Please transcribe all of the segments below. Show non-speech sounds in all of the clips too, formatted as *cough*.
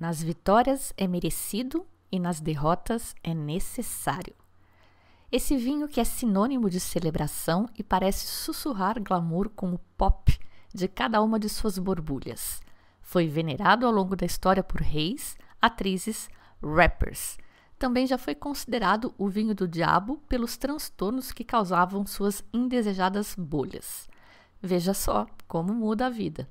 Nas vitórias é merecido e nas derrotas é necessário. Esse vinho que é sinônimo de celebração e parece sussurrar glamour com o pop de cada uma de suas borbulhas. Foi venerado ao longo da história por reis, atrizes, rappers. Também já foi considerado o vinho do diabo pelos transtornos que causavam suas indesejadas bolhas. Veja só como muda a vida.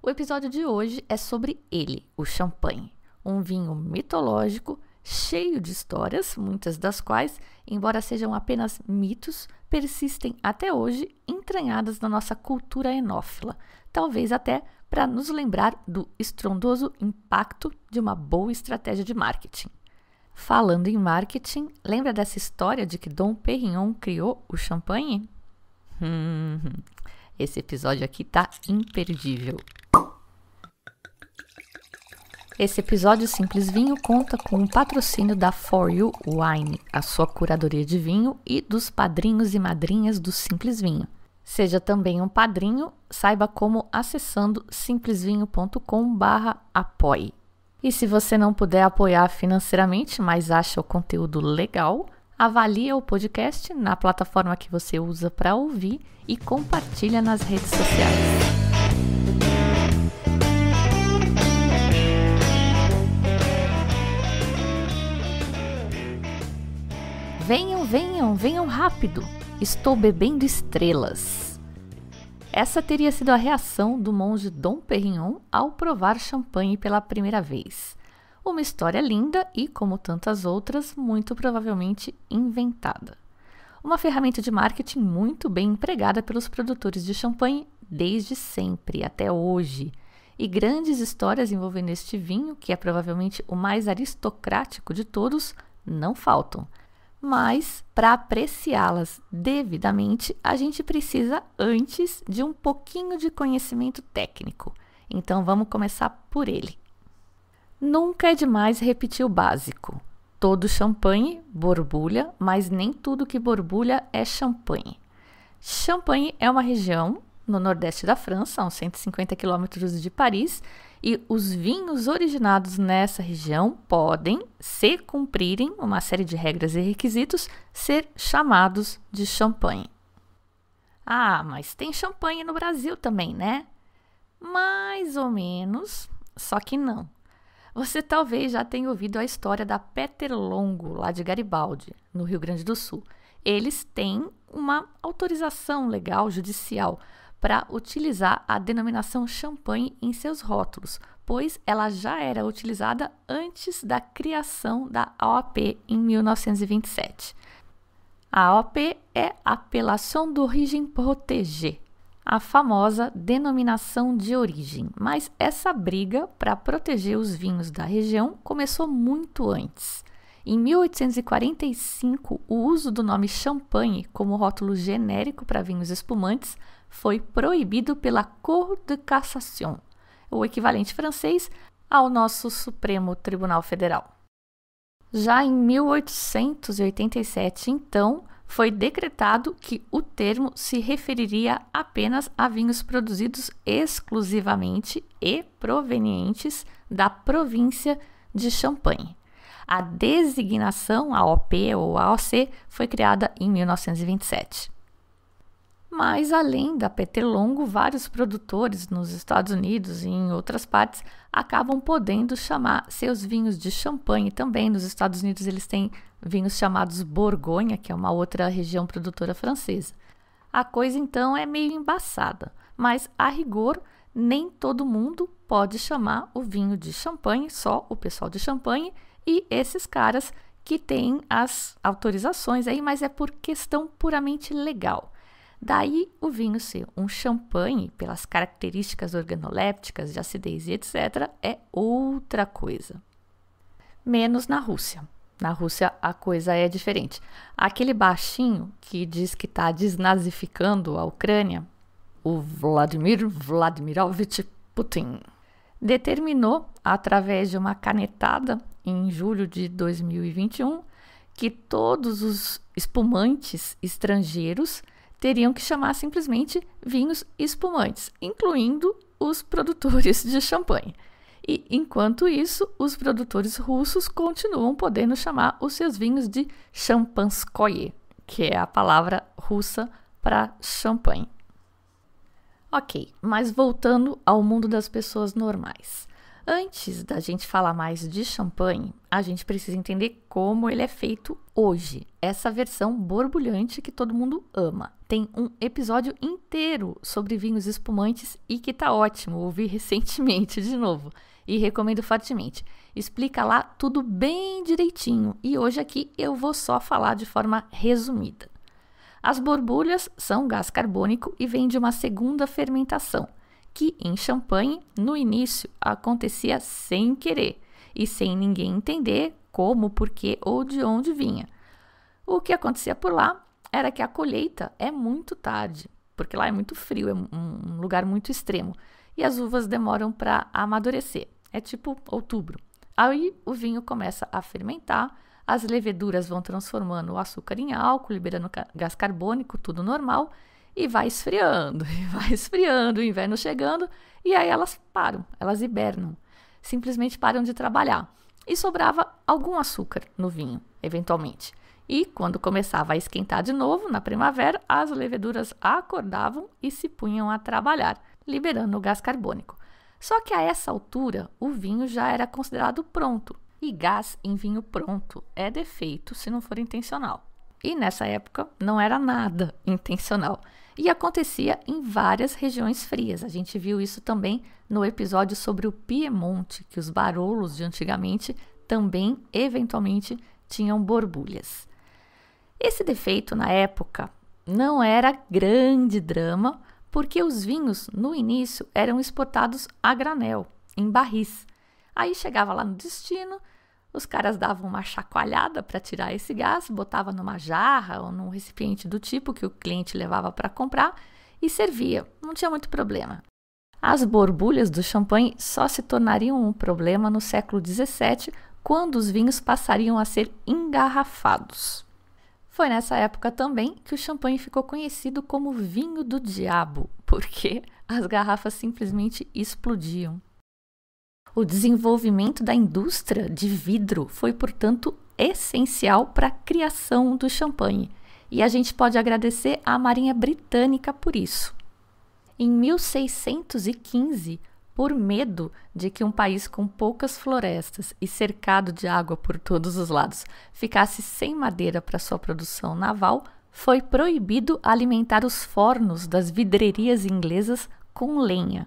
O episódio de hoje é sobre ele, o champanhe, um vinho mitológico cheio de histórias, muitas das quais, embora sejam apenas mitos, persistem até hoje entranhadas na nossa cultura enófila, talvez até para nos lembrar do estrondoso impacto de uma boa estratégia de marketing. Falando em marketing, lembra dessa história de que Dom Perignon criou o champanhe? Hum, esse episódio aqui tá imperdível. Esse episódio Simples Vinho conta com o patrocínio da For You Wine, a sua curadoria de vinho e dos padrinhos e madrinhas do Simples Vinho. Seja também um padrinho, saiba como acessando simplesvinho.com/apoie. E se você não puder apoiar financeiramente, mas acha o conteúdo legal, avalie o podcast na plataforma que você usa para ouvir e compartilha nas redes sociais. Venham, venham, venham rápido. Estou bebendo estrelas. Essa teria sido a reação do monge Dom Perignon ao provar champanhe pela primeira vez. Uma história linda e, como tantas outras, muito provavelmente inventada. Uma ferramenta de marketing muito bem empregada pelos produtores de champanhe desde sempre, até hoje. E grandes histórias envolvendo este vinho, que é provavelmente o mais aristocrático de todos, não faltam mas para apreciá-las devidamente, a gente precisa antes de um pouquinho de conhecimento técnico. Então vamos começar por ele. Nunca é demais repetir o básico. Todo champanhe borbulha, mas nem tudo que borbulha é champanhe. Champanhe é uma região no nordeste da França, a uns 150 quilômetros de Paris, e os vinhos originados nessa região podem, se cumprirem uma série de regras e requisitos, ser chamados de champanhe. Ah, mas tem champanhe no Brasil também, né? Mais ou menos, só que não. Você talvez já tenha ouvido a história da Longo lá de Garibaldi, no Rio Grande do Sul. Eles têm uma autorização legal judicial para utilizar a denominação champanhe em seus rótulos, pois ela já era utilizada antes da criação da AOP em 1927. A AOP é Apelação d'Origine Protégée, a famosa denominação de origem, mas essa briga para proteger os vinhos da região começou muito antes. Em 1845, o uso do nome champanhe como rótulo genérico para vinhos espumantes foi proibido pela Cour de Cassation, o equivalente francês ao nosso Supremo Tribunal Federal. Já em 1887, então, foi decretado que o termo se referiria apenas a vinhos produzidos exclusivamente e provenientes da província de Champagne. A designação AOP ou AOC foi criada em 1927. Mas além da PT longo, vários produtores nos Estados Unidos e em outras partes acabam podendo chamar seus vinhos de champanhe também. Nos Estados Unidos eles têm vinhos chamados Borgonha, que é uma outra região produtora francesa. A coisa então é meio embaçada, mas a rigor nem todo mundo pode chamar o vinho de champanhe, só o pessoal de champanhe e esses caras que têm as autorizações aí, mas é por questão puramente legal. Daí o vinho ser um champanhe, pelas características organolépticas de acidez e etc., é outra coisa. Menos na Rússia. Na Rússia a coisa é diferente. Aquele baixinho que diz que está desnazificando a Ucrânia, o Vladimir Vladimirovich Putin, determinou, através de uma canetada em julho de 2021, que todos os espumantes estrangeiros teriam que chamar simplesmente vinhos espumantes, incluindo os produtores de champanhe. E, enquanto isso, os produtores russos continuam podendo chamar os seus vinhos de champanskoye, que é a palavra russa para champanhe. Ok, mas voltando ao mundo das pessoas normais. Antes da gente falar mais de champanhe, a gente precisa entender como ele é feito hoje. Essa versão borbulhante que todo mundo ama. Tem um episódio inteiro sobre vinhos espumantes e que tá ótimo, ouvi *laughs* recentemente de novo e recomendo fortemente. Explica lá tudo bem direitinho e hoje aqui eu vou só falar de forma resumida. As borbulhas são gás carbônico e vêm de uma segunda fermentação, que em Champagne, no início, acontecia sem querer e sem ninguém entender como, porquê ou de onde vinha. O que acontecia por lá era que a colheita é muito tarde, porque lá é muito frio, é um lugar muito extremo, e as uvas demoram para amadurecer. É tipo outubro. Aí o vinho começa a fermentar, as leveduras vão transformando o açúcar em álcool, liberando gás carbônico, tudo normal, e vai esfriando, *laughs* e vai esfriando, o inverno chegando, e aí elas param, elas hibernam, simplesmente param de trabalhar. E sobrava algum açúcar no vinho, eventualmente. E quando começava a esquentar de novo, na primavera, as leveduras acordavam e se punham a trabalhar, liberando o gás carbônico. Só que a essa altura, o vinho já era considerado pronto, e gás em vinho pronto é defeito se não for intencional. E nessa época não era nada *laughs* intencional e acontecia em várias regiões frias. A gente viu isso também no episódio sobre o Piemonte, que os barolos de antigamente também eventualmente tinham borbulhas. Esse defeito na época não era grande drama, porque os vinhos no início eram exportados a granel, em barris. Aí chegava lá no destino, os caras davam uma chacoalhada para tirar esse gás, botava numa jarra ou num recipiente do tipo que o cliente levava para comprar e servia. Não tinha muito problema. As borbulhas do champanhe só se tornariam um problema no século XVII, quando os vinhos passariam a ser engarrafados. Foi nessa época também que o champanhe ficou conhecido como vinho do diabo, porque as garrafas simplesmente explodiam. O desenvolvimento da indústria de vidro foi, portanto, essencial para a criação do champanhe, e a gente pode agradecer à Marinha Britânica por isso. Em 1615, por medo de que um país com poucas florestas e cercado de água por todos os lados ficasse sem madeira para sua produção naval, foi proibido alimentar os fornos das vidrerias inglesas com lenha.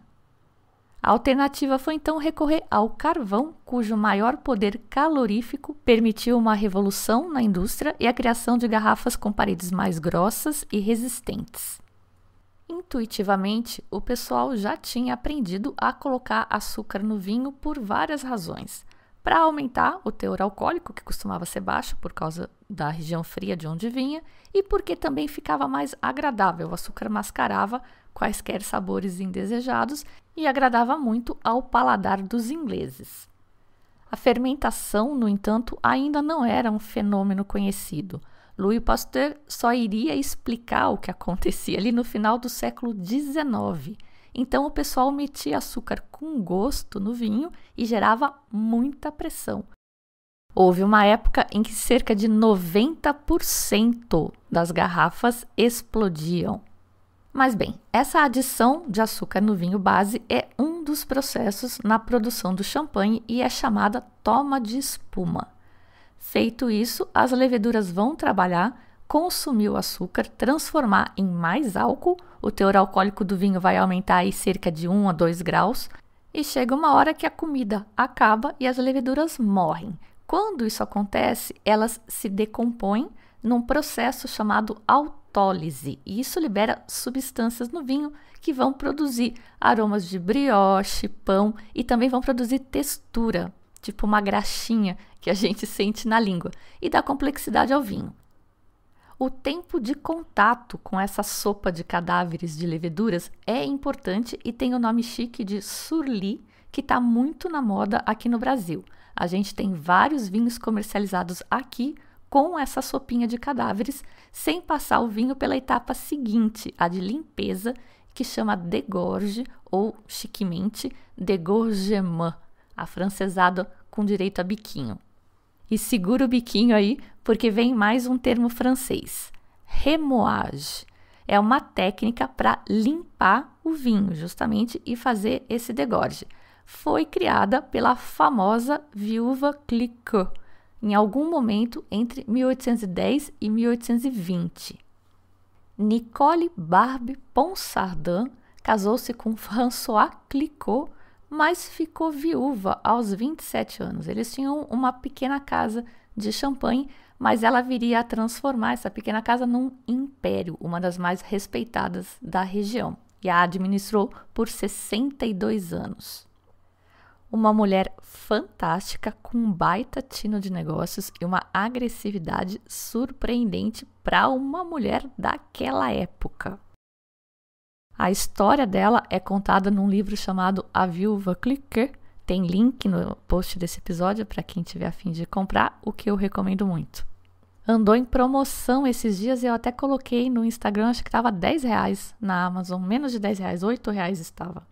A alternativa foi então recorrer ao carvão, cujo maior poder calorífico permitiu uma revolução na indústria e a criação de garrafas com paredes mais grossas e resistentes. Intuitivamente, o pessoal já tinha aprendido a colocar açúcar no vinho por várias razões. Para aumentar o teor alcoólico, que costumava ser baixo por causa da região fria de onde vinha, e porque também ficava mais agradável, o açúcar mascarava quaisquer sabores indesejados e agradava muito ao paladar dos ingleses. A fermentação, no entanto, ainda não era um fenômeno conhecido. Louis Pasteur só iria explicar o que acontecia ali no final do século XIX. Então o pessoal metia açúcar com gosto no vinho e gerava muita pressão. Houve uma época em que cerca de 90% das garrafas explodiam. Mas bem, essa adição de açúcar no vinho base é um dos processos na produção do champanhe e é chamada toma de espuma. Feito isso, as leveduras vão trabalhar, consumir o açúcar, transformar em mais álcool, o teor alcoólico do vinho vai aumentar aí cerca de 1 a 2 graus, e chega uma hora que a comida acaba e as leveduras morrem. Quando isso acontece, elas se decompõem num processo chamado auto católise, e isso libera substâncias no vinho que vão produzir aromas de brioche, pão e também vão produzir textura, tipo uma graxinha que a *laughs* gente sente na língua, e dá complexidade ao vinho. O tempo de contato com essa sopa de cadáveres de leveduras é importante e tem o nome chique de surli, que está muito na moda aqui no Brasil. A gente tem vários vinhos comercializados aqui com essa sopinha de cadáveres, sem passar o vinho pela etapa seguinte, a de limpeza, que chama degorge ou chiquemente degorgement, afrancesado com direito a biquinho. E segura o biquinho aí, porque vem mais um termo francês: remoage. É uma técnica para limpar o vinho, justamente, e fazer esse degorge. Foi criada pela famosa viúva Clicquot, em algum momento entre 1810 e 1820. Nicole Barbe Ponsardin casou-se com François Clicot, mas ficou viúva aos 27 anos. Eles tinham uma pequena casa de champanhe, mas ela viria a transformar essa pequena casa num império, uma das mais respeitadas da região, e a administrou por 62 anos uma mulher fantástica, com um baita tino de negócios e uma agressividade surpreendente para uma mulher daquela época. A história dela é contada num livro chamado A Viúva Clique, Tem link no post desse episódio para quem tiver afin de comprar, o que eu recomendo muito. Andou em promoção esses dias e eu até coloquei no Instagram, acho que estava 10 reais na Amazon, menos de 10 reais, 8 reais estava.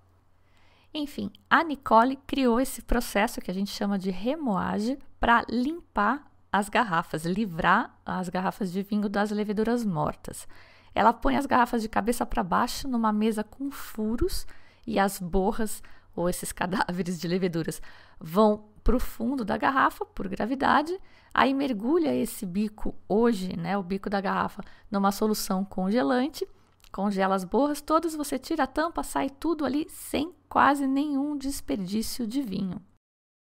Enfim, a Nicole criou esse processo que a gente chama de remoagem para limpar as garrafas, livrar as garrafas de vinho das leveduras mortas. Ela põe as garrafas de cabeça para baixo numa mesa com furos e as borras ou esses *laughs* cadáveres de leveduras vão para o fundo da garrafa por gravidade, aí mergulha esse bico hoje, né, o bico da garrafa, numa solução congelante Congela as borras todas, você tira a tampa, sai tudo ali sem quase nenhum desperdício de vinho.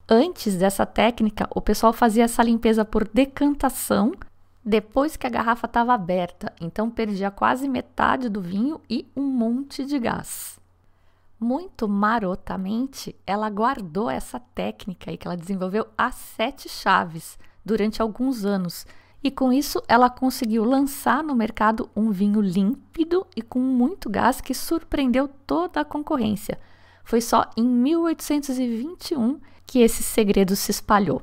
Antes dessa técnica, o pessoal fazia essa limpeza por decantação depois que a garrafa estava aberta, então perdia quase metade do vinho e um monte de gás. Muito marotamente, ela guardou essa técnica aí que ela desenvolveu as sete chaves durante alguns anos e com isso ela conseguiu lançar no mercado um vinho límpido e com muito gás que surpreendeu toda a concorrência. Foi só em 1821 que esse segredo se espalhou.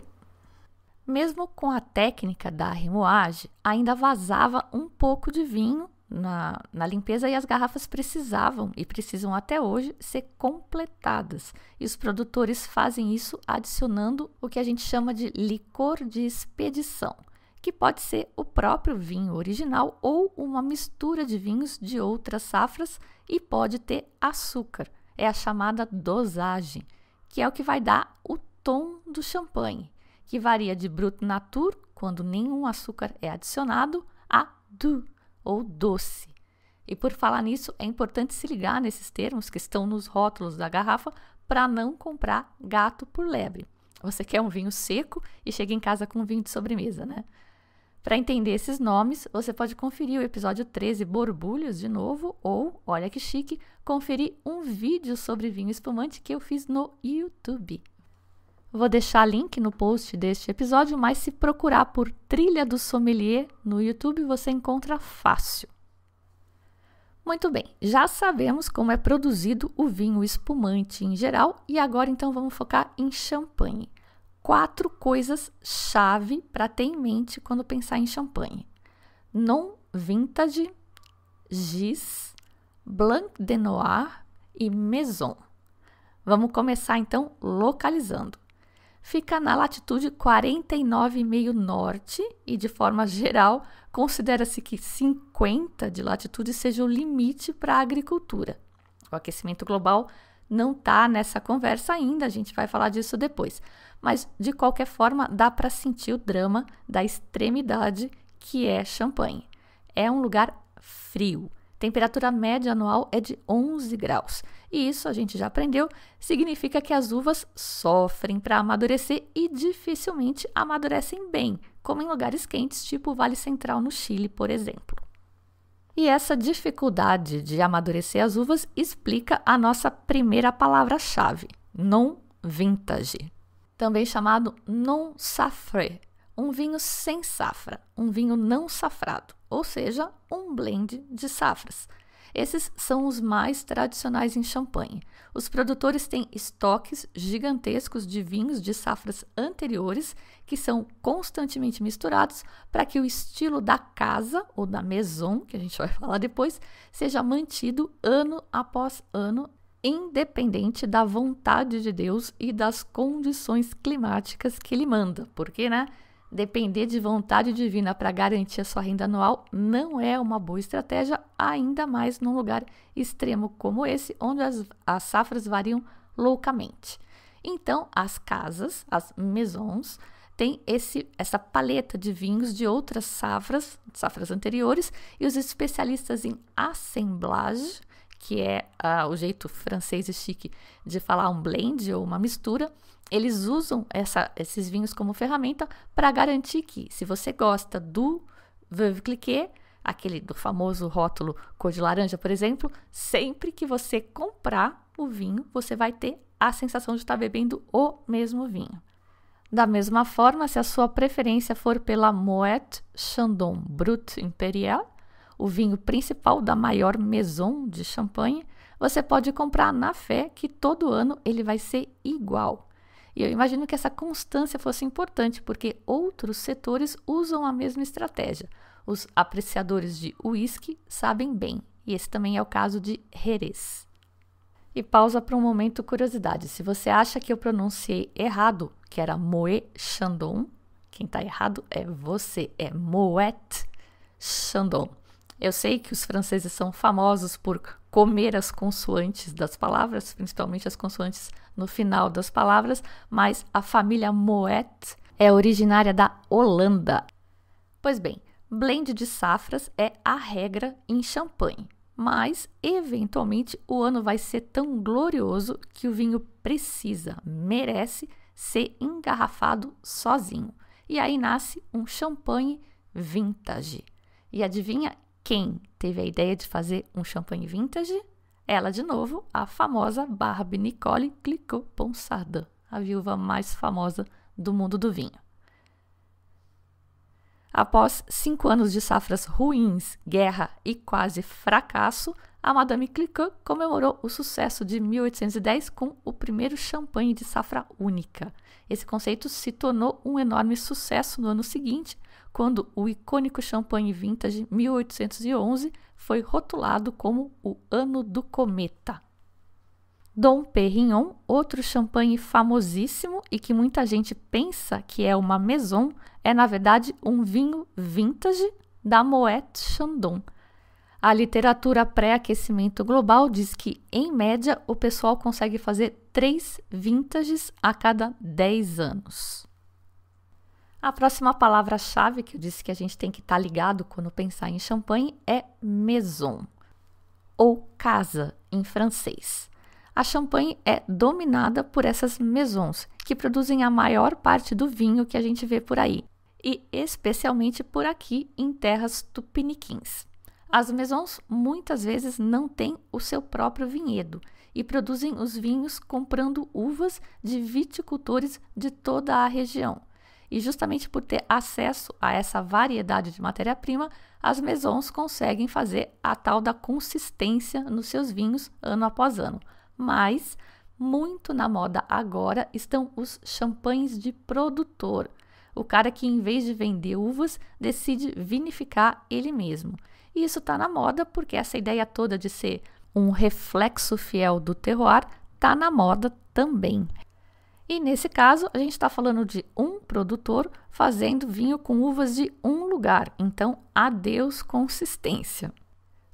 Mesmo com a técnica da remoagem, ainda vazava um pouco de vinho na, na, limpeza e as garrafas precisavam e precisam até hoje ser completadas. E os produtores fazem isso adicionando o que a gente chama de licor de expedição que pode ser o próprio vinho original ou uma mistura de vinhos de outras safras e pode ter açúcar. É a chamada dosagem, que é o que vai dar o tom do champanhe, que varia de brut natur, quando nenhum açúcar é adicionado, a Du, ou doce. E por falar nisso, é importante se ligar nesses termos que estão nos rótulos da garrafa para não comprar gato por lebre. Você quer um vinho seco e chega em casa com um vinho de sobremesa, né? Para entender esses nomes, você pode conferir o episódio 13 Borbulhos de novo ou, olha que chique, conferir um vídeo sobre vinho espumante que eu fiz no YouTube. Vou deixar link no post deste episódio, mas se procurar por Trilha do Sommelier no YouTube, você encontra fácil. Muito bem, já sabemos como é produzido o vinho espumante em geral e agora então vamos focar em champanhe quatro coisas chave para ter em mente quando pensar em champanhe: non vintage, gis, blanc de noir e maison. Vamos começar então localizando. Fica na latitude 49,5 norte e, de forma geral, considera-se que 50 de latitude seja o limite para a agricultura. O aquecimento global não está nessa conversa ainda, a gente vai falar disso depois mas de qualquer forma dá para sentir o drama da extremidade que é Champagne. É um lugar frio. Temperatura média anual é de 11 graus. E isso a gente já aprendeu, significa que as uvas sofrem para amadurecer e dificilmente amadurecem bem, como em lugares quentes, tipo o Vale Central no Chile, por exemplo. E essa dificuldade de amadurecer as uvas explica a nossa primeira palavra-chave, non vintage, também chamado non-safré, um vinho sem safra, um vinho não safrado, ou seja, um blend de safras. Esses são os mais tradicionais em Champagne. Os produtores têm estoques gigantescos de vinhos de safras anteriores que são constantemente misturados para que o estilo da casa ou da maison, que a gente vai *laughs* falar depois, seja mantido ano após ano independente da vontade de Deus e das condições climáticas que ele manda, porque, né? Depender de vontade divina para garantir a sua renda anual não é uma boa estratégia, ainda mais num lugar extremo como esse, onde as, as safras variam loucamente. Então, as casas, as maisons, têm esse, essa paleta de vinhos de outras safras, safras anteriores, e os especialistas em assemblagem que é ah, o jeito francês e chique de falar um blend ou uma mistura, eles usam essa, esses vinhos como ferramenta para garantir que, se você gosta do Veuve Cliquet, aquele do famoso rótulo cor de laranja, por exemplo, sempre que você comprar o vinho, você vai ter a sensação de estar bebendo o mesmo vinho. Da mesma forma, se a sua preferência for pela Moët Chandon Brut Imperial, o vinho principal da maior maison de champanhe, você pode comprar na fé que todo ano ele vai ser igual. E eu imagino que essa constância fosse importante, porque outros setores usam a mesma estratégia. Os apreciadores de uísque sabem bem, e esse também é o caso de Jerez. E pausa para um momento curiosidade. Se você acha que eu pronunciei errado, que era Moet Chandon, quem está errado é você, é Moet Chandon. Eu sei que os franceses são famosos por comer as consoantes das palavras, principalmente as consoantes no final das palavras, mas a família Moet é originária da Holanda. Pois bem, blend de safras é a regra em champanhe, mas eventualmente o ano vai ser tão glorioso que o vinho precisa, merece ser engarrafado sozinho. E aí nasce um champanhe vintage. E adivinha quem teve a ideia de fazer um champanhe vintage? Ela de novo, a famosa Barbie Nicole Clicquot Ponsardin, a viúva mais famosa do mundo do vinho. Após cinco anos de safras ruins, guerra e quase fracasso, a Madame Clicquot comemorou o sucesso de 1810 com o primeiro champanhe de safra única. Esse conceito se tornou um enorme sucesso no ano seguinte quando o icônico champanhe vintage 1811 foi rotulado como o ano do cometa. Dom Perignon, outro champanhe famosíssimo e que muita gente pensa que é uma maison, é na verdade um vinho vintage da Moët Chandon. A literatura pré-aquecimento global diz que, em média, o pessoal consegue fazer três vintages a cada 10 anos. A próxima palavra-chave que eu disse que a gente tem que estar tá ligado quando pensar em champanhe é maison, ou casa em francês. A champanhe é dominada por essas maisons, que produzem a maior parte do vinho que a gente vê por aí, e especialmente por aqui em terras tupiniquins. As maisons muitas vezes não têm o seu próprio vinhedo e produzem os vinhos comprando uvas de viticultores de toda a região. E justamente por ter acesso a essa variedade de matéria-prima, as maisons conseguem fazer a tal da consistência nos seus vinhos ano após ano. Mas muito na moda agora estão os champanhes de produtor. O cara que, em vez de vender uvas, decide vinificar ele mesmo. E isso está na moda porque essa ideia toda de ser um reflexo fiel do terroir está na moda também. E nesse caso, a gente está falando de um produtor fazendo vinho com uvas de um lugar, então adeus consistência.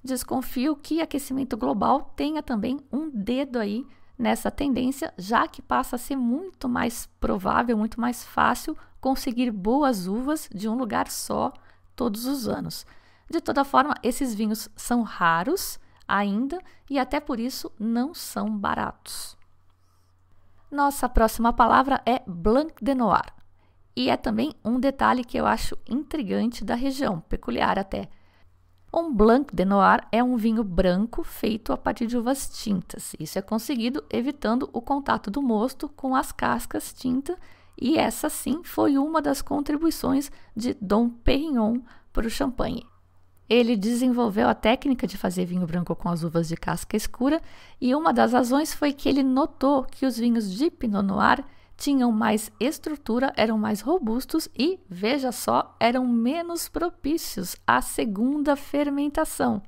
Desconfio que aquecimento global tenha também um dedo aí nessa tendência, já que passa a ser muito mais provável, muito mais fácil conseguir boas uvas de um lugar só todos os anos. De toda forma, esses vinhos são raros ainda e até por isso não são baratos. Nossa próxima palavra é Blanc de Noir. E é também um detalhe que eu acho intrigante da região, peculiar até. Um Blanc de Noir é um vinho branco feito a partir de uvas tintas. Isso é conseguido evitando o contato do mosto com as cascas tinta, e essa sim foi uma das contribuições de Dom Perignon para o champanhe. Ele desenvolveu a técnica de fazer vinho branco com as uvas de casca escura e uma das razões foi que ele notou que os vinhos de Pinot Noir tinham mais estrutura, eram mais robustos e, veja só, eram menos propícios à segunda fermentação,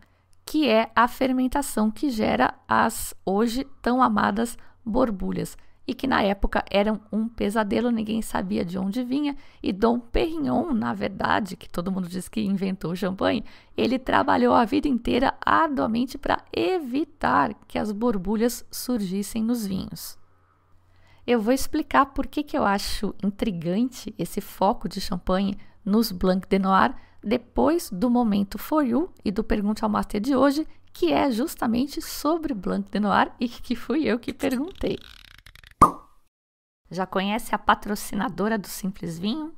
que é a fermentação que gera as hoje tão amadas borbulhas e que na época eram um pesadelo, ninguém sabia de onde vinha. E Dom Perignon, na verdade, que todo mundo diz que inventou o champanhe, ele trabalhou a vida inteira arduamente para evitar que as borbulhas surgissem nos vinhos. Eu vou explicar por que, que eu acho intrigante esse foco de champanhe nos Blanc de Noir depois do momento For You e do Pergunte ao Master de hoje, que é justamente sobre Blanc de Noir e que fui eu que perguntei. Já conhece a patrocinadora do Simples Vinho?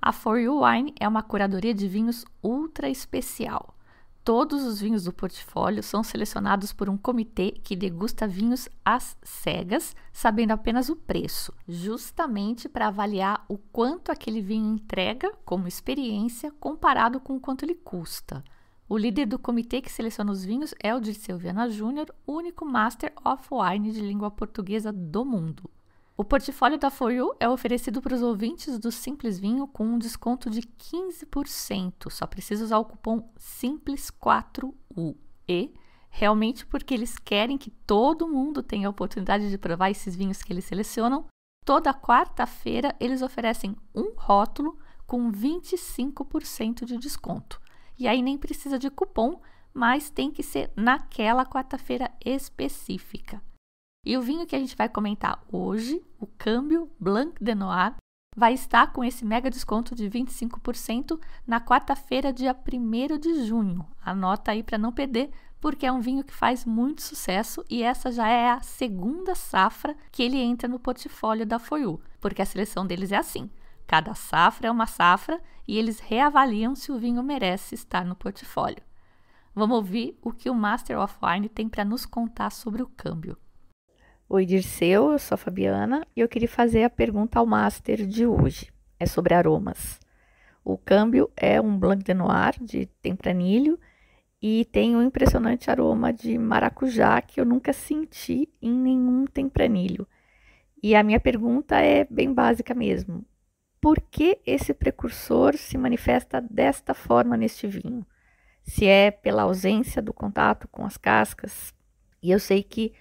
A For You Wine é uma curadoria de vinhos ultra especial. Todos os vinhos do portfólio são selecionados por um comitê que degusta vinhos às cegas, sabendo apenas o preço, justamente para avaliar o quanto aquele vinho entrega como experiência comparado com o quanto ele custa. O líder do comitê que seleciona os vinhos é o Dirceu Viana Júnior, único Master of Wine de língua portuguesa do mundo. O portfólio da For You é oferecido para os ouvintes do Simples Vinho com um desconto de 15%. Só precisa usar o cupom SIMPLES4U. E realmente porque eles querem que todo mundo tenha a oportunidade de provar esses vinhos que eles selecionam. Toda quarta-feira eles oferecem um rótulo com 25% de desconto. E aí nem precisa de cupom, mas tem que ser naquela quarta-feira específica. E o vinho que a gente vai comentar hoje, o Câmbio Blanc de Noir, vai estar com esse mega desconto de 25% na quarta-feira, dia 1 de junho. Anota aí para não perder, porque é um vinho que faz muito sucesso e essa já é a segunda safra que ele entra no portfólio da Foyu, porque a seleção deles é assim. Cada safra é uma safra e eles reavaliam se o vinho merece estar no portfólio. Vamos ouvir o que o Master of Wine tem para nos contar sobre o câmbio. Oi, Dirceu, eu sou a Fabiana e eu queria fazer a pergunta ao Master de hoje. É sobre aromas. O câmbio é um Blanc de Noir de Tempranilho e tem um impressionante aroma de maracujá que eu nunca senti em nenhum Tempranilho. E a minha pergunta é bem básica mesmo. Por que esse precursor se manifesta desta forma neste vinho? Se é pela ausência do contato com as cascas? E eu sei que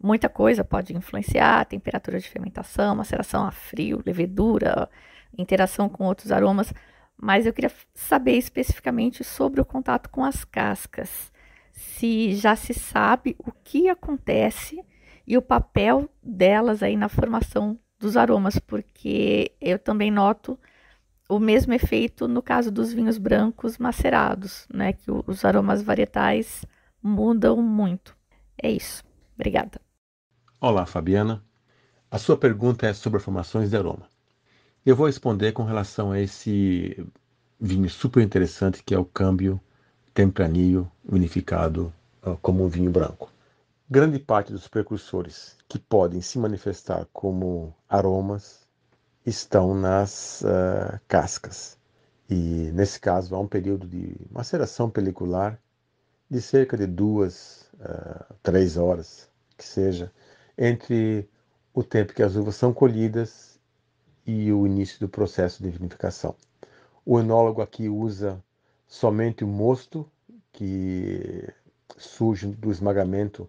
Muita coisa pode influenciar, temperatura de fermentação, maceração a frio, levedura, interação com outros aromas, mas eu queria saber especificamente sobre o contato com as cascas. Se já se sabe o que acontece e o papel delas aí na formação dos aromas, porque eu também noto o mesmo efeito no caso dos vinhos brancos macerados, né? Que os aromas varietais mudam muito. É isso. Obrigada. Olá, Fabiana. A sua pergunta é sobre formações de aroma. Eu vou responder com relação a esse vinho super interessante que é o câmbio tempranillo unificado ah, como um vinho branco. Grande parte dos precursores que podem se manifestar como aromas estão nas uh, cascas. E nesse caso há um período de maceração pelicular de cerca de duas, uh, três horas, que seja, entre o tempo que as uvas são colhidas e o início do processo de vinificação. O enólogo aqui usa somente o mosto que surge do esmagamento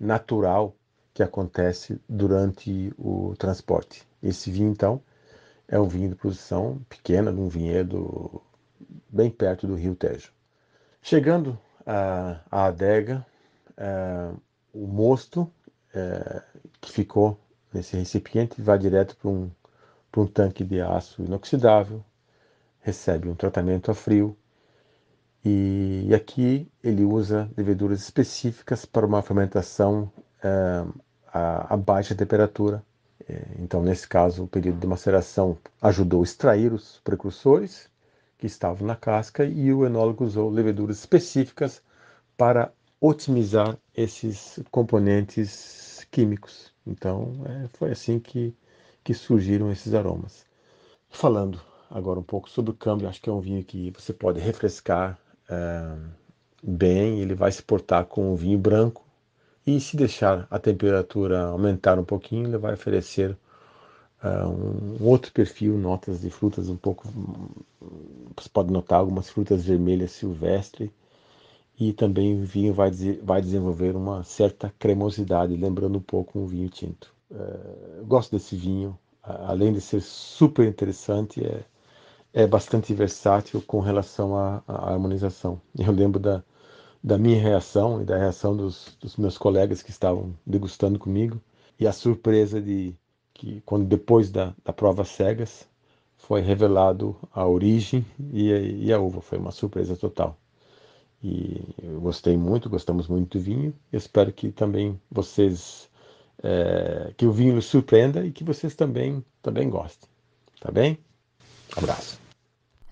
natural que acontece durante o transporte. Esse vinho, então, é um vinho de produção pequena, num vinhedo bem perto do Rio Tejo. Chegando à, à adega, eh, o mosto é, que ficou nesse recipiente vai direto para um, um tanque de aço inoxidável, recebe um tratamento a frio. E, e aqui ele usa leveduras específicas para uma fermentação é, a, a, baixa temperatura. É, então, nesse caso, o período de maceração ajudou a extrair os precursores que estavam na casca e o enólogo usou leveduras específicas para otimizar esses componentes químicos. Então, é, foi assim que, que surgiram esses aromas. Falando agora um pouco sobre o câmbio, acho que é um vinho que você pode refrescar é, bem, ele vai se portar com o vinho branco e se deixar a temperatura aumentar um pouquinho, ele vai oferecer é, um outro perfil, notas de frutas um pouco. Você pode notar algumas frutas vermelhas silvestres e também o vinho vai, vai desenvolver uma certa cremosidade, lembrando um pouco um vinho tinto. É, gosto desse vinho, além de ser super interessante, é, é bastante versátil com relação à, à, harmonização. *laughs* Eu lembro da, da minha reação e da reação dos, dos meus colegas que estavam degustando comigo e a surpresa de que quando depois da, da prova cegas foi revelado a origem e, e a uva foi uma surpresa total e eu gostei muito, gostamos muito do vinho. Espero que também vocês é, que o vinho surpreenda e que vocês também também gostem. Tá bem? Abraço.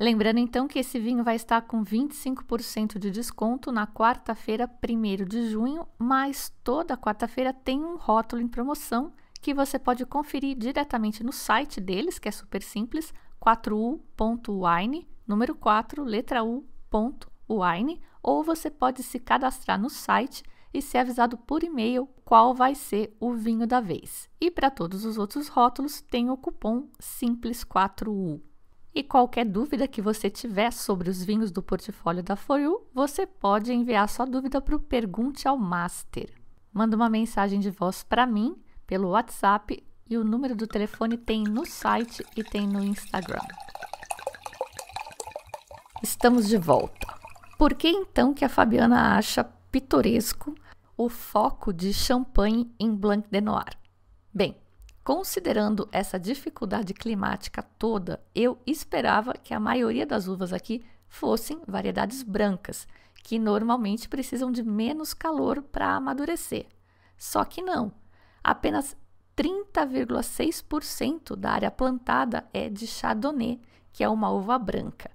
Lembrando então que esse vinho vai estar com 25% de desconto na quarta-feira, 1 de junho, mas toda quarta-feira tem um rótulo em promoção que você pode conferir diretamente no site deles, que é super simples, 4u.wine, número 4, letra u.wine ou você pode se cadastrar no site e ser avisado por e-mail qual vai ser o vinho da vez. E para todos os outros rótulos, tem o cupom Simples4U. E qualquer dúvida que você tiver sobre os vinhos do portfólio da Foru, você pode enviar sua dúvida para o Pergunte ao Master. Manda uma mensagem de voz para mim pelo WhatsApp e o número do telefone tem no site e tem no Instagram. Estamos de volta. Por que então que a Fabiana acha pitoresco o foco de champanhe em Blanc de Noir? Bem, considerando essa dificuldade climática toda, eu esperava que a maioria das uvas aqui fossem variedades brancas, que normalmente precisam de menos calor para amadurecer. Só que não. Apenas 30,6% da área plantada é de Chardonnay, que é uma uva branca.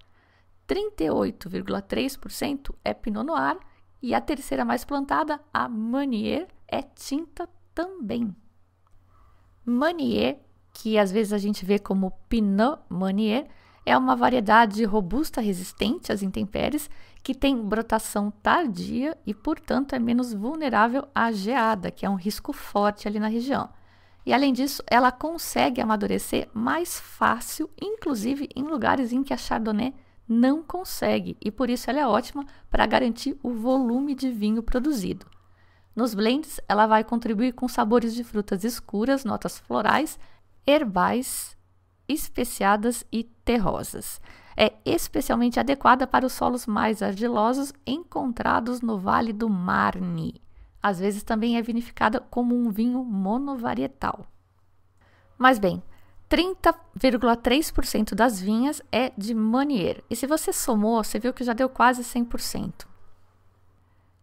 38,3% é Pinot Noir e a terceira mais plantada, a manier é tinta também. Manier, que às vezes a gente vê como Pinot manier, é uma variedade robusta resistente às intempéries que tem brotação tardia e, portanto, é menos vulnerável à geada, que é um risco forte ali na região. E além disso, ela consegue amadurecer mais fácil, inclusive em lugares em que a Chardonnay não consegue e por isso ela é ótima para garantir o volume de vinho produzido. Nos blends, ela vai contribuir com sabores de frutas escuras, notas florais, herbais, especiadas e terrosas. É especialmente adequada para os solos mais argilosos encontrados no Vale do Marne. Às vezes também é vinificada como um vinho monovarietal. Mas bem, 30,3% das vinhas é de Manier. E se você somou, você viu que já deu quase 100%.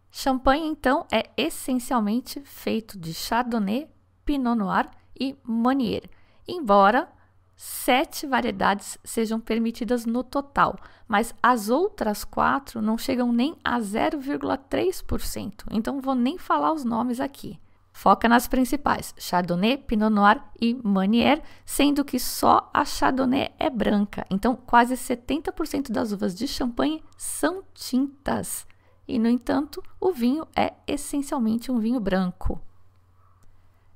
Champanhe, então, é essencialmente feito de Chardonnay, Pinot Noir e Manier, embora sete variedades sejam permitidas no total, mas as outras quatro não chegam nem a 0,3%, então vou nem falar os nomes aqui. Foca nas principais: Chardonnay, Pinot Noir e Meunier, sendo que só a Chardonnay é branca. Então, quase 70% das uvas de champanhe são tintas. E no entanto, o vinho é essencialmente um vinho branco.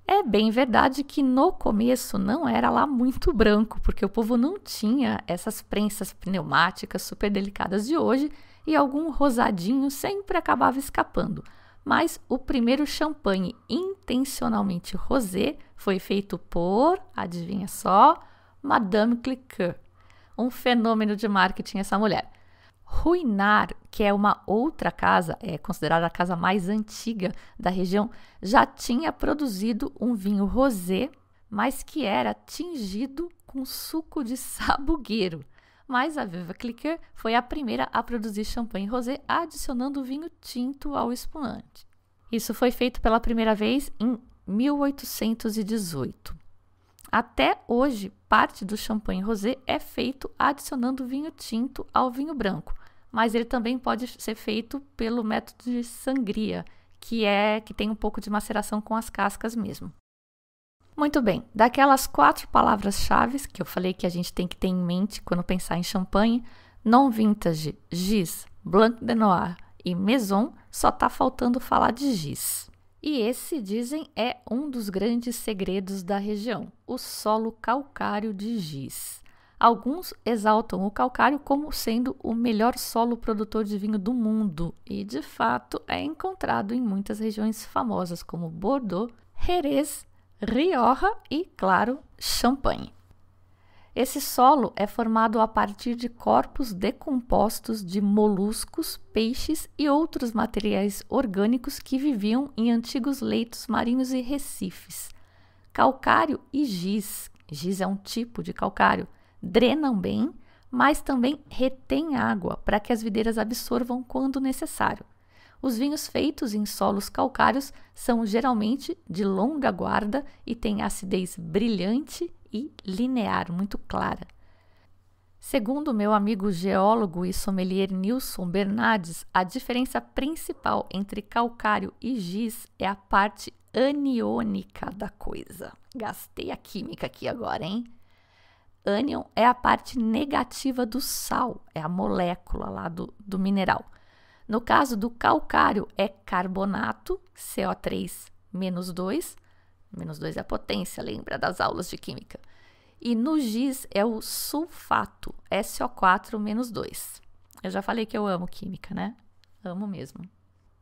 É bem verdade que no começo não era lá muito branco, porque o povo não tinha essas prensas pneumáticas super delicadas de hoje e algum rosadinho sempre acabava escapando mas o primeiro champanhe intencionalmente rosé foi feito por, adivinha só, Madame Cliqueur. Um fenômeno de marketing essa mulher. Ruinar, que é uma outra casa, é considerada a casa mais antiga da região, já tinha produzido um vinho rosé, mas que era tingido com suco de sabugueiro mas a Viva Cliqueur foi a primeira a produzir champanhe rosé adicionando vinho tinto ao espumante. Isso foi feito pela primeira vez em 1818. Até hoje, parte do champanhe rosé é feito adicionando vinho tinto ao vinho branco, mas ele também pode ser feito pelo método de sangria, que é que tem um pouco de maceração com as cascas mesmo. Muito bem, daquelas quatro palavras-chave que eu falei que a gente tem que ter em mente quando pensar em champanhe, non-vintage, giz, blanc de noir e maison, só está faltando falar de giz. E esse, dizem, é um dos grandes segredos da região, o solo calcário de giz. Alguns exaltam o calcário como sendo o melhor solo produtor de vinho do mundo, e de fato é encontrado em muitas regiões famosas como Bordeaux, Jerez Rioja e, claro, champanhe. Esse solo é formado a partir de corpos decompostos de moluscos, peixes e outros materiais orgânicos que viviam em antigos leitos marinhos e recifes. Calcário e giz, giz é um tipo de calcário, drenam bem, mas também retêm água para que as videiras absorvam quando necessário. Os vinhos feitos em solos calcários são geralmente de longa guarda e têm acidez brilhante e linear, muito clara. Segundo meu amigo geólogo e sommelier Nilson Bernardes, a diferença principal entre calcário e giz é a parte aniônica da coisa. Gastei a química aqui agora, hein? Ânion é a parte negativa do sal, é a molécula lá do, do mineral. No caso do calcário, é carbonato, CO3 menos 2, menos 2 é a potência, lembra das aulas de química. E no giz é o sulfato, SO4 menos 2. Eu já falei que eu amo química, né? Amo mesmo.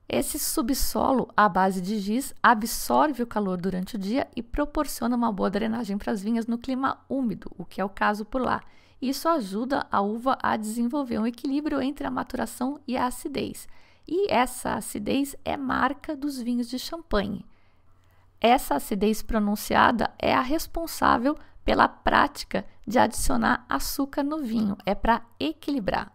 Esse subsolo à base de giz absorve o calor durante o dia e proporciona uma boa drenagem para as vinhas no clima úmido, o que é o caso por lá. Isso ajuda a uva a desenvolver um equilíbrio entre a maturação e a acidez. E essa acidez é marca dos vinhos de champanhe. Essa acidez pronunciada é a responsável pela prática de adicionar açúcar no vinho, é para equilibrar.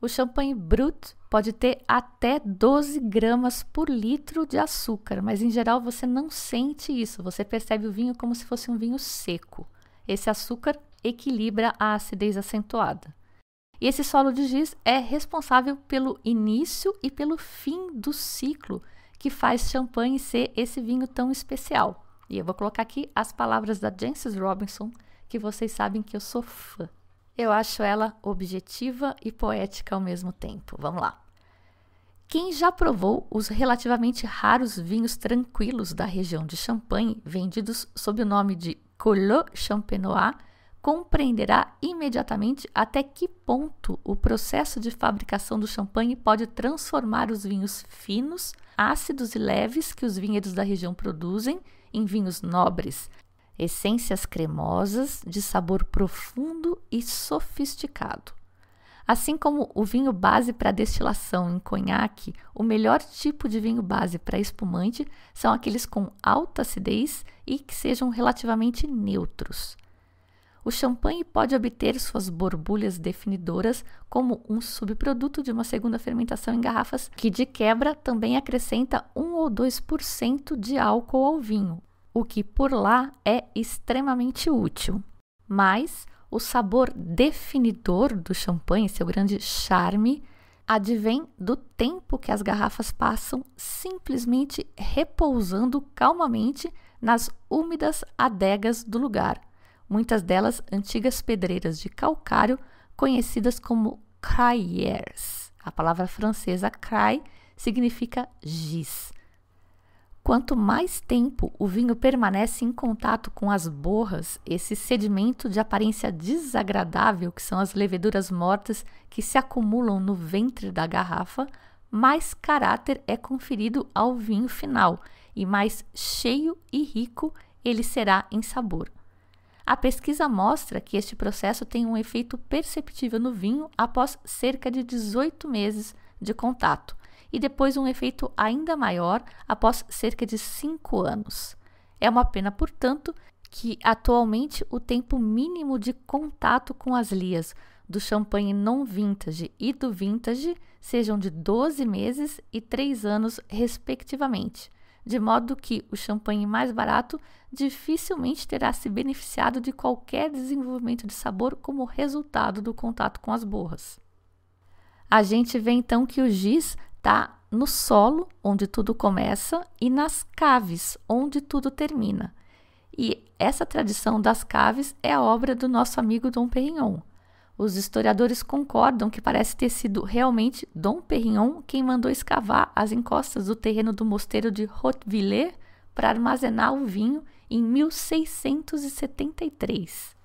O champanhe brut pode ter até 12 gramas por litro de açúcar, mas em geral você não sente isso, você percebe o vinho como se fosse um vinho seco. Esse açúcar equilibra a acidez acentuada. E esse solo de giz é responsável pelo início e pelo fim do ciclo que faz champanhe ser esse vinho tão especial. E eu vou colocar aqui as palavras da Jancis Robinson, que vocês sabem que eu sou fã. Eu acho ela objetiva e poética ao mesmo tempo. Vamos lá. Quem já provou os relativamente raros vinhos tranquilos da região de Champagne, vendidos sob o nome de Collot Champenois, compreenderá imediatamente até que ponto o processo de fabricação do champanhe pode transformar os vinhos finos, ácidos e leves que os vinhedos da região produzem em vinhos nobres, essências cremosas de sabor profundo e sofisticado. Assim como o vinho base para destilação em conhaque, o melhor tipo de vinho base para espumante são aqueles com alta acidez e que sejam relativamente neutros. O champanhe pode obter suas borbulhas definidoras como um subproduto de uma segunda fermentação em garrafas, que de quebra também acrescenta 1 ou 2% de álcool ao vinho, o que por lá é extremamente útil. Mas o sabor definidor do champanhe, seu grande charme, advém do tempo que as garrafas passam simplesmente repousando calmamente nas úmidas adegas do lugar muitas delas antigas pedreiras de calcário conhecidas como crayères. A palavra francesa cray significa giz. Quanto mais tempo o vinho permanece em contato com as borras, esse sedimento de aparência desagradável, que são as leveduras mortas que se acumulam no ventre da garrafa, mais caráter é conferido ao vinho final e mais cheio e rico ele será em sabor. A pesquisa mostra que este processo tem um efeito perceptível no vinho após cerca de 18 meses de contato e depois um efeito ainda maior após cerca de 5 anos. É uma pena, portanto, que atualmente o tempo mínimo de contato com as lias do champanhe não vintage e do vintage sejam de 12 meses e 3 anos, respectivamente de modo que o champanhe mais barato dificilmente terá se beneficiado de qualquer desenvolvimento de sabor como resultado do contato com as borras. A gente vê então que o giz está no solo, onde tudo começa, e nas caves, onde tudo termina. E essa tradição das caves é a obra do nosso amigo Dom Perignon. Os historiadores concordam que parece ter sido realmente Dom Perignon quem mandou escavar as encostas do terreno do mosteiro de Hautvillers para armazenar o vinho em 1673.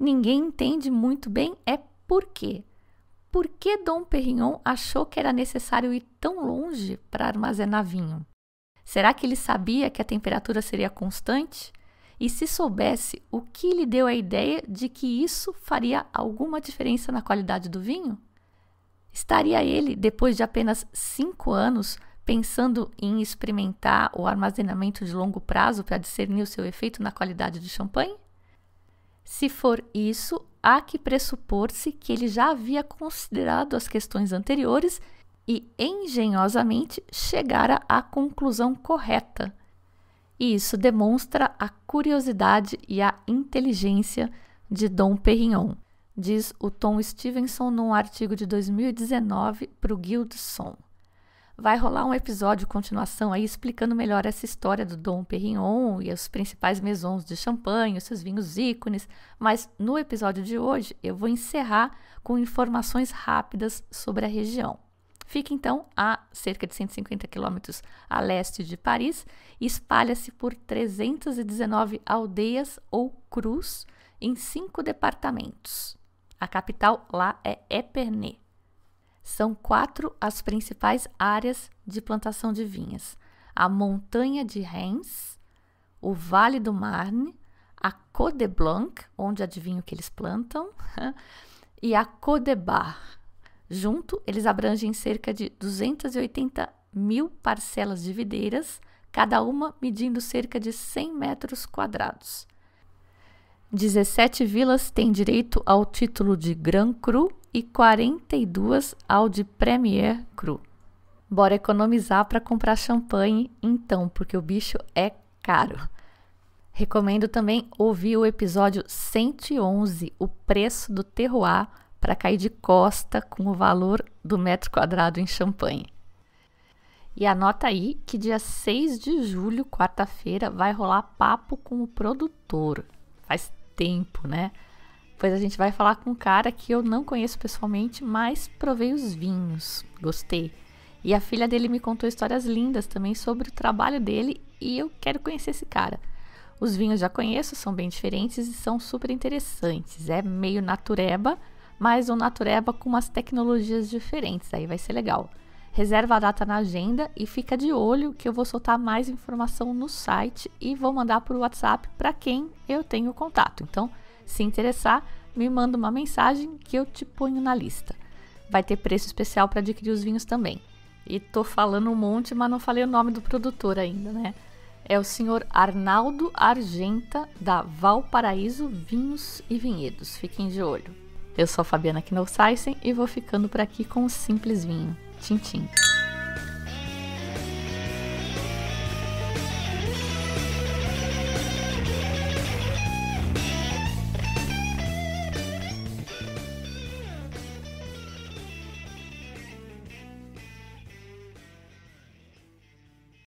Ninguém entende muito bem é por quê. Por que Dom Perignon achou que era necessário ir tão longe para armazenar vinho? Será que ele sabia que a temperatura seria constante? e se soubesse o que lhe deu a ideia de que isso faria alguma diferença na qualidade do vinho? Estaria ele, depois de apenas cinco anos, pensando em experimentar o armazenamento de longo prazo para discernir o seu efeito na qualidade do champanhe? Se for isso, há que pressupor-se que ele já havia considerado as questões anteriores e engenhosamente chegara à conclusão correta e isso demonstra a curiosidade e a inteligência de Dom Perignon, diz o Tom Stevenson num artigo de 2019 para o Guildson. Vai rolar um episódio continuação aí explicando melhor essa história do Dom Perignon e os principais maisons de champanhe, os seus vinhos ícones, mas no episódio de hoje eu vou encerrar com informações rápidas sobre a região. Fica então a cerca de 150 quilômetros a leste de Paris e espalha-se por 319 aldeias ou cruz em cinco departamentos. A capital lá é Épernay. São quatro as principais áreas de plantação de vinhas: a Montanha de Reims, o Vale do Marne, a Côte de Blanc, onde adivinho que eles plantam, *laughs* e a Côte de Bar. Junto, eles abrangem cerca de 280 mil parcelas de videiras, cada uma medindo cerca de 100 metros quadrados. 17 vilas têm direito ao título de Grand Cru e 42 ao de Premier Cru. Bora economizar para comprar champanhe, então, porque o bicho é caro. Recomendo também ouvir o episódio 111, O Preço do Terroir, para cair de costa com o valor do metro quadrado em Champanhe. E anota aí que dia 6 de julho, quarta-feira, vai rolar papo com o produtor. Faz tempo, né? Pois a gente vai falar com um cara que eu não conheço pessoalmente, mas provei os vinhos. Gostei. E a filha dele me contou histórias lindas também sobre o trabalho dele e eu quero conhecer esse cara. Os vinhos já conheço, são bem diferentes e são super interessantes. É meio natureba, mas um natureba com umas tecnologias diferentes, aí vai ser legal. Reserva a data na agenda e fica de olho que eu vou soltar mais informação no site e vou mandar por WhatsApp para quem eu tenho contato. Então, se interessar, me manda uma mensagem que eu te ponho na lista. Vai ter preço especial para adquirir os vinhos também. E tô falando um monte, mas não falei o nome do produtor ainda, né? É o senhor Arnaldo Argenta da Valparaíso Vinhos e Vinhedos. Fiquem de olho. Eu sou a Fabiana Knossaisen e vou ficando por aqui com um simples vinho. Tchim, tchim.